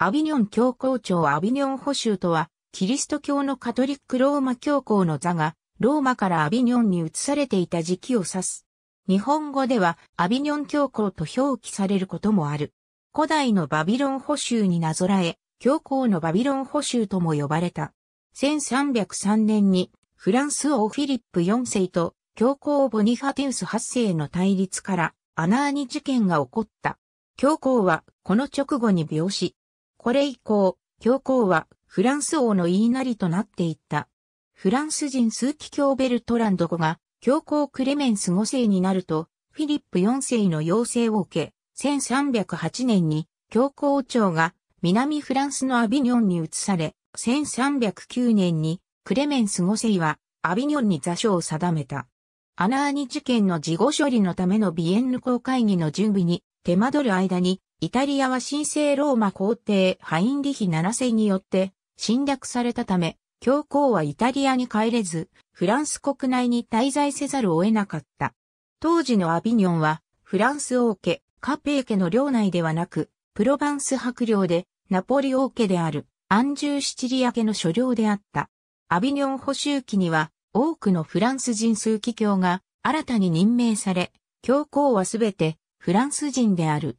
アビニョン教皇庁アビニョン保守とは、キリスト教のカトリックローマ教皇の座が、ローマからアビニョンに移されていた時期を指す。日本語では、アビニョン教皇と表記されることもある。古代のバビロン保守になぞらえ、教皇のバビロン保守とも呼ばれた。1303年に、フランス王フィリップ4世と、教皇ボニファティウス8世の対立から、アナーニ事件が起こった。教皇は、この直後に病死。これ以降、教皇はフランス王の言いなりとなっていった。フランス人数奇教ベルトランド語が教皇クレメンス5世になると、フィリップ4世の要請を受け、1308年に教皇庁が南フランスのアビニョンに移され、1309年にクレメンス5世はアビニョンに座所を定めた。アナーニ事件の事後処理のためのビエンヌ公会議の準備に手間取る間にイタリアは神聖ローマ皇帝ハインリヒ7世によって侵略されたため、教皇はイタリアに帰れず、フランス国内に滞在せざるを得なかった。当時のアビニョンは、フランス王家、カペー家の領内ではなく、プロヴァンス伯領で、ナポリ王家である、アンジューシチリア家の所領であった。アビニョン補修期には、多くのフランス人数機教が新たに任命され、教皇はすべてフランス人である。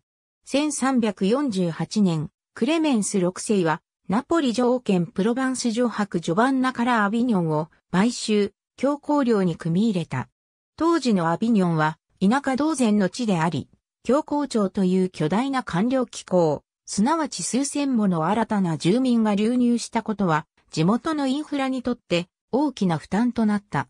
1348年、クレメンス6世は、ナポリ城件プロバンス城泊ジョバンナからアビニョンを買収、強行領に組み入れた。当時のアビニョンは、田舎同然の地であり、教皇庁という巨大な官僚機構、すなわち数千もの新たな住民が流入したことは、地元のインフラにとって大きな負担となった。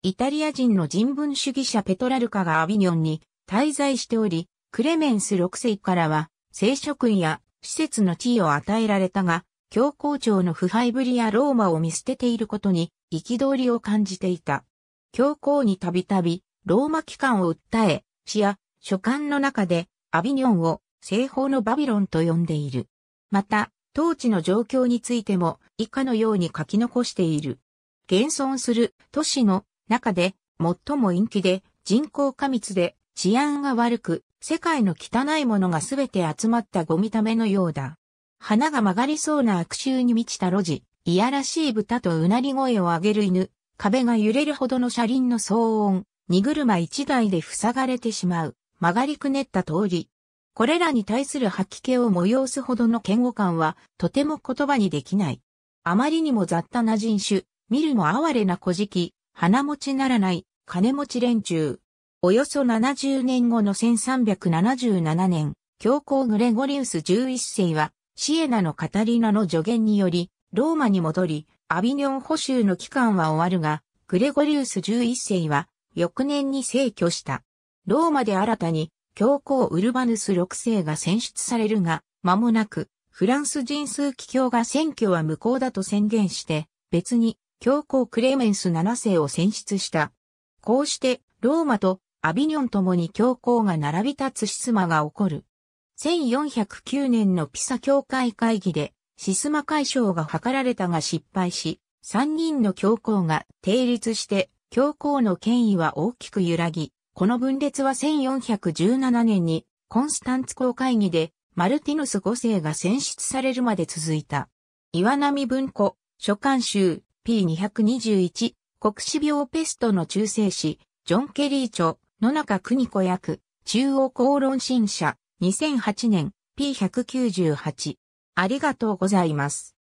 イタリア人の人文主義者ペトラルカがアビニョンに滞在しており、クレメンス6世からは、聖職員や施設の地位を与えられたが、教皇庁の腐敗ぶりやローマを見捨てていることに、憤りを感じていた。教皇にたびたび、ローマ機関を訴え、詩や書簡の中で、アビニョンを西方のバビロンと呼んでいる。また、当地の状況についても以下のように書き残している。現存する都市の中で最も陰気で人口過密で治安が悪く、世界の汚いものがすべて集まったゴミためのようだ。花が曲がりそうな悪臭に満ちた路地、いやらしい豚とうなり声を上げる犬、壁が揺れるほどの車輪の騒音、荷車一台で塞がれてしまう、曲がりくねった通り。これらに対する吐き気を催すほどの嫌悪感は、とても言葉にできない。あまりにも雑多な人種、見るも哀れな小じき、花持ちならない、金持ち連中。およそ70年後の1377年、教皇グレゴリウス11世は、シエナのカタリナの助言により、ローマに戻り、アビニョン補修の期間は終わるが、グレゴリウス11世は、翌年に逝去した。ローマで新たに、教皇ウルバヌス6世が選出されるが、間もなく、フランス人数奇教が選挙は無効だと宣言して、別に、教皇クレメンス7世を選出した。こうして、ローマとアビニョンともに教皇が並び立つシスマが起こる。1409年のピサ教会会議で、シスマ解消が図られたが失敗し、3人の教皇が定立して、教皇の権威は大きく揺らぎ、この分裂は1417年にコンスタンツ公会議でマルティヌス5世が選出されるまで続いた。岩波文庫、書簡集 P221、国史病ペストの中世史、ジョン・ケリー著、野中邦子役、中央公論新社、2008年、P198。ありがとうございます。